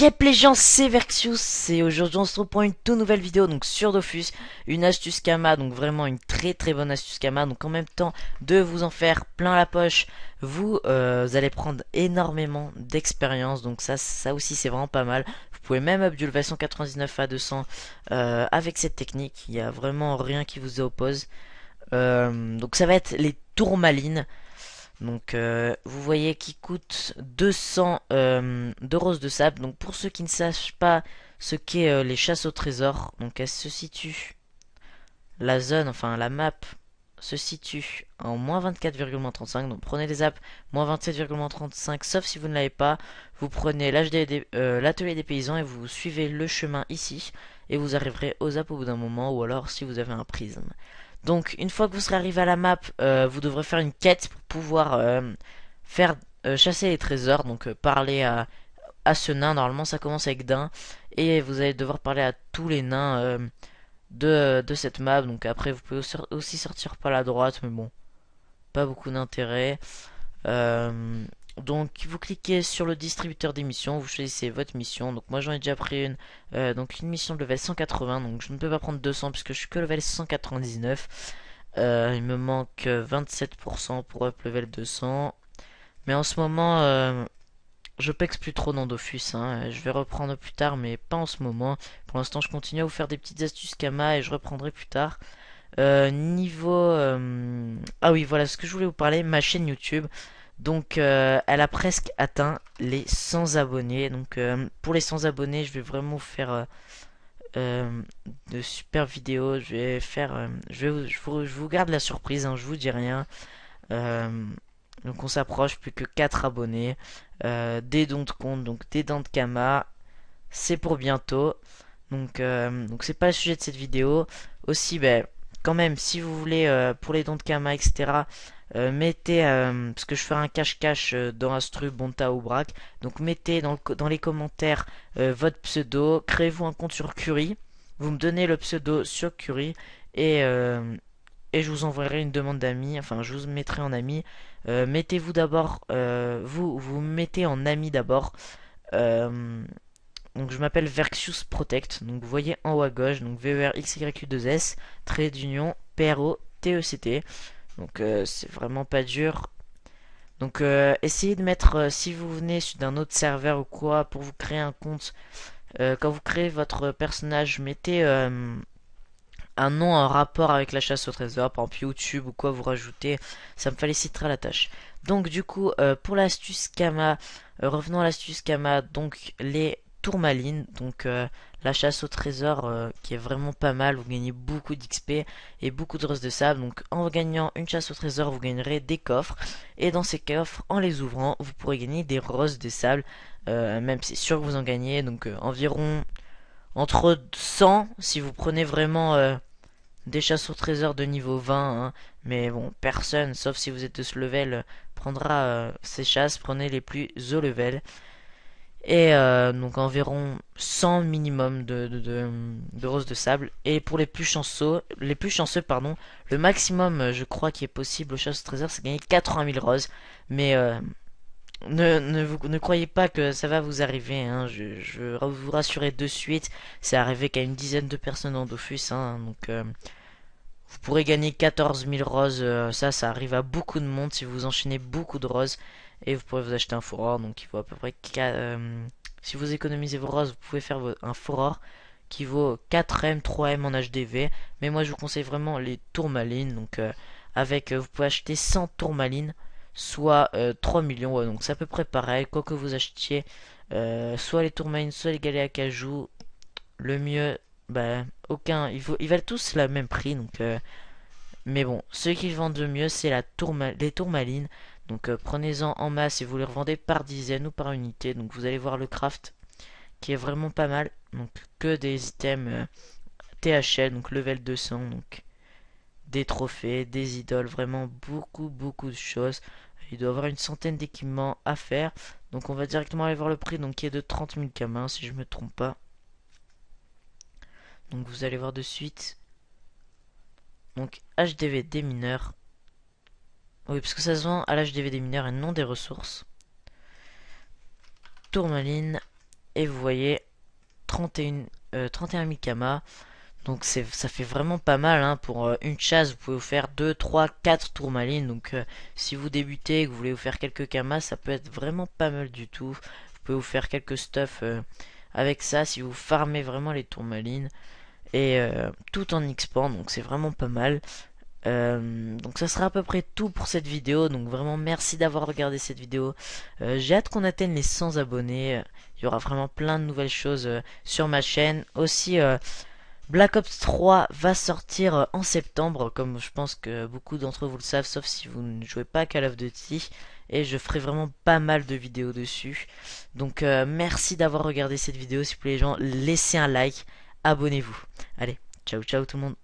Yep les gens, c'est Verxius et aujourd'hui on se retrouve pour une toute nouvelle vidéo donc sur Dofus, une astuce Kama, donc vraiment une très très bonne astuce Kama, donc en même temps de vous en faire plein la poche, vous, euh, allez prendre énormément d'expérience, donc ça, ça aussi c'est vraiment pas mal, vous pouvez même up du 199 à 200 euh, avec cette technique, il n'y a vraiment rien qui vous oppose, euh, donc ça va être les tourmalines, donc euh, vous voyez qu'il coûte 200 euh, de roses de sable. Donc pour ceux qui ne savent pas ce qu'est euh, les chasses au trésor, donc elle se situe, la zone, enfin la map se situe en moins 24,35. Donc prenez les apps moins 27,35 sauf si vous ne l'avez pas. Vous prenez l'atelier des, paysans et vous suivez le chemin ici et vous arriverez aux apps au bout d'un moment ou alors si vous avez un prisme. Donc une fois que vous serez arrivé à la map, vous devrez faire une quête pouvoir euh, faire euh, chasser les trésors, donc euh, parler à, à ce nain. Normalement, ça commence avec d'un. Et vous allez devoir parler à tous les nains de, de, cette map. Donc après, vous pouvez aussi sortir par la droite. Mais bon, pas beaucoup d'intérêt. donc, vous cliquez sur le distributeur des missions. Vous choisissez votre mission. Donc, moi, j'en ai déjà pris une. donc, une mission de level 180. Donc, je ne peux pas prendre 200 puisque je suis que level 199. Euh, il me manque 27% pour up level 200. Mais en ce moment, euh, je pexe plus trop dans Dofus. Hein. Je vais reprendre plus tard, mais pas en ce moment. Pour l'instant, je continue à vous faire des petites astuces Kama et je reprendrai plus tard. Euh, niveau... Ah oui, voilà ce que je voulais vous parler. Ma chaîne YouTube. Donc, elle a presque atteint les 100 abonnés. Donc, pour les 100 abonnés, je vais vraiment faire euh, de super vidéos. Je vais faire, euh, je, vais, vous, je, vous, garde la surprise, hein, je vous dis rien. Euh, donc on s'approche plus que 4 abonnés. des dons de compte, donc des dents de Kama. C'est pour bientôt. Donc donc c'est pas le sujet de cette vidéo. Aussi, ben quand même, si vous voulez, euh, pour les dons de Kama, etc., euh, mettez, euh, parce que je ferai un cache-cache dans Astru, Bonta ou Brac, donc mettez dans, dans les commentaires votre pseudo, créez-vous un compte sur Curie, vous me donnez le pseudo sur Curie, et, et je vous enverrai une demande d'amis, enfin je vous mettrai en ami, mettez-vous d'abord, vous vous mettez en ami d'abord, donc je m'appelle Verxius Protect. Donc vous voyez en haut à gauche, donc vrxy e 2 s trait d'union, e c TECT. Donc euh, c'est vraiment pas dur. Donc euh, essayez de mettre, euh, si vous venez d'un autre serveur ou quoi, pour vous créer un compte, quand vous créez votre personnage, mettez un nom en rapport avec la chasse au trésor, par exemple YouTube ou quoi, vous rajoutez, ça me facilitera la tâche. Donc du coup, pour l'astuce Kama, revenons à l'astuce Kama, donc les tourmaline. Donc euh, la chasse au trésor euh, qui est vraiment pas mal. Vous gagnez beaucoup d'XP et beaucoup de roses de sable. Donc en gagnant une chasse au trésor, vous gagnerez des coffres. Et dans ces coffres, en les ouvrant, vous pourrez gagner des roses de sable. Euh, même même c'est sûr que vous en gagnez. Donc environ entre 100 si vous prenez vraiment... des chasses au trésor de niveau 20, hein, mais bon, personne, sauf si vous êtes de ce level, prendra ces chasses, prenez les plus haut level et euh, donc environ 100 minimum de, de, de, roses de sable et pour les plus chanceux les plus chanceux pardon le maximum euh, je crois qui est possible au chasse trésor c'est gagner 80 000 roses mais euh, ne, ne, ne croyez pas que ça va vous arriver hein. je, je, vous rassurer de suite c'est arrivé qu'à une dizaine de personnes en Dofus hein. donc vous pourrez gagner 14 000 roses. Euh, ça, ça arrive à beaucoup de monde si vous enchaînez beaucoup de roses. Et vous pourrez vous acheter un fourreur. Donc, il vaut à peu près. Euh, si vous économisez vos roses, vous pouvez faire un fourreur qui vaut 4M, 3M en HDV. Mais moi, je vous conseille vraiment les tourmalines. Donc, euh, avec, vous pouvez acheter 100 tourmalines, soit 3 millions. donc, c'est à peu près pareil. Quoi que vous achetiez, soit les tourmalines, soit les galets à cajou. Le mieux, bah, aucun. Ils, ils valent tous le même prix, donc. Euh, mais bon, ceux qui vendent de mieux, c'est la tourmaline les tourmalines. Donc euh, prenez-en en masse et vous les revendez par dizaines ou par unité. Donc vous allez voir le craft qui est vraiment pas mal. Donc que des items euh, THL, donc level 200, donc des trophées, des idoles, vraiment beaucoup beaucoup de choses. Il doit avoir une centaine d'équipements à faire. Donc on va directement aller voir le prix, donc qui est de 30 000 camins si je me trompe pas. Donc vous allez voir de suite. Donc HDV des mineurs. Oui, parce que ça se vend à l'HDV des mineurs et non des ressources. Tourmaline. Et vous voyez, 31, 000 kamas. Donc ça fait vraiment pas mal hein, pour euh, une chasse. Vous pouvez vous faire 2, 3, 4 tourmalines. Donc euh, si vous débutez et que vous voulez vous faire quelques camas ça peut être vraiment pas mal du tout. Vous pouvez vous faire quelques stuff euh, avec ça si vous farmez vraiment les tourmalines et euh, tout en export donc c'est vraiment pas mal euh, donc ça sera à peu près tout pour cette vidéo donc vraiment merci d'avoir regardé cette vidéo euh, j'ai hâte qu'on atteigne les 100 abonnés il y aura vraiment plein de nouvelles choses sur ma chaîne aussi Black Ops 3 va sortir en septembre, comme je pense que beaucoup d'entre vous le savent, sauf si vous ne jouez pas à Call of Duty. Et je ferai vraiment pas mal de vidéos dessus. Donc merci d'avoir regardé cette vidéo. Si vous plaît les gens, laissez un like abonnez-vous. Allez, ciao ciao tout le monde.